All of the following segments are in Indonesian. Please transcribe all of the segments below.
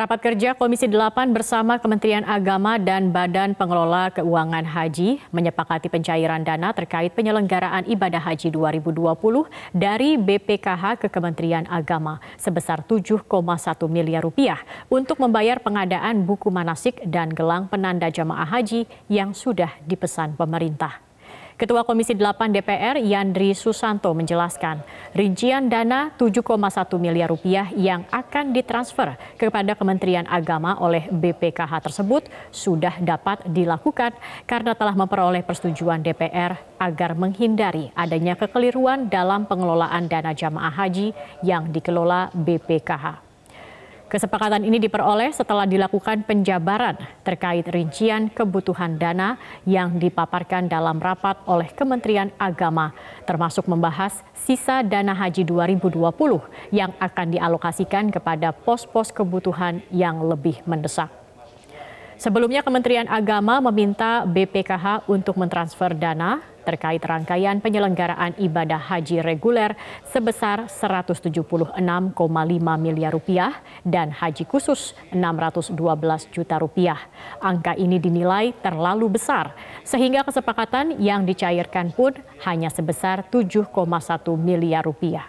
Rapat kerja Komisi 8 bersama Kementerian Agama dan Badan Pengelola Keuangan Haji menyepakati pencairan dana terkait penyelenggaraan ibadah haji 2020 dari BPKH ke Kementerian Agama sebesar 7,1 miliar rupiah untuk membayar pengadaan buku manasik dan gelang penanda jamaah haji yang sudah dipesan pemerintah. Ketua Komisi 8 DPR Yandri Susanto menjelaskan, rincian dana 7,1 miliar rupiah yang akan ditransfer kepada Kementerian Agama oleh BPKH tersebut sudah dapat dilakukan karena telah memperoleh persetujuan DPR agar menghindari adanya kekeliruan dalam pengelolaan dana jamaah haji yang dikelola BPKH. Kesepakatan ini diperoleh setelah dilakukan penjabaran terkait rincian kebutuhan dana yang dipaparkan dalam rapat oleh Kementerian Agama, termasuk membahas sisa dana haji 2020 yang akan dialokasikan kepada pos-pos kebutuhan yang lebih mendesak. Sebelumnya Kementerian Agama meminta BPKH untuk mentransfer dana terkait rangkaian penyelenggaraan ibadah haji reguler sebesar 176,5 miliar rupiah dan haji khusus 612 juta rupiah. Angka ini dinilai terlalu besar sehingga kesepakatan yang dicairkan pun hanya sebesar 7,1 miliar rupiah.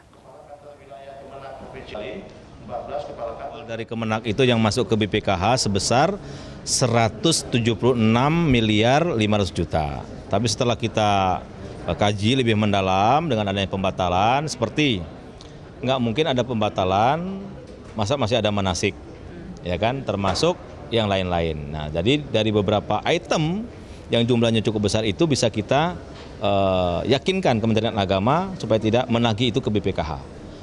dari Kemenak itu yang masuk ke BPKH sebesar 176 miliar 500 juta. Tapi setelah kita eh, kaji lebih mendalam dengan adanya pembatalan, seperti nggak mungkin ada pembatalan masa masih ada manasik, ya kan? Termasuk yang lain-lain. Nah, jadi dari beberapa item yang jumlahnya cukup besar itu bisa kita uh, yakinkan Kementerian Agama supaya tidak menagih itu ke BPKH.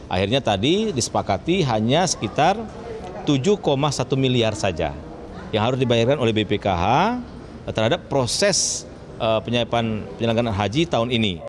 Akhirnya tadi disepakati hanya sekitar 7,1 miliar saja yang harus dibayarkan oleh BPKH terhadap proses penyiapan eh, penyelenggaraan haji tahun ini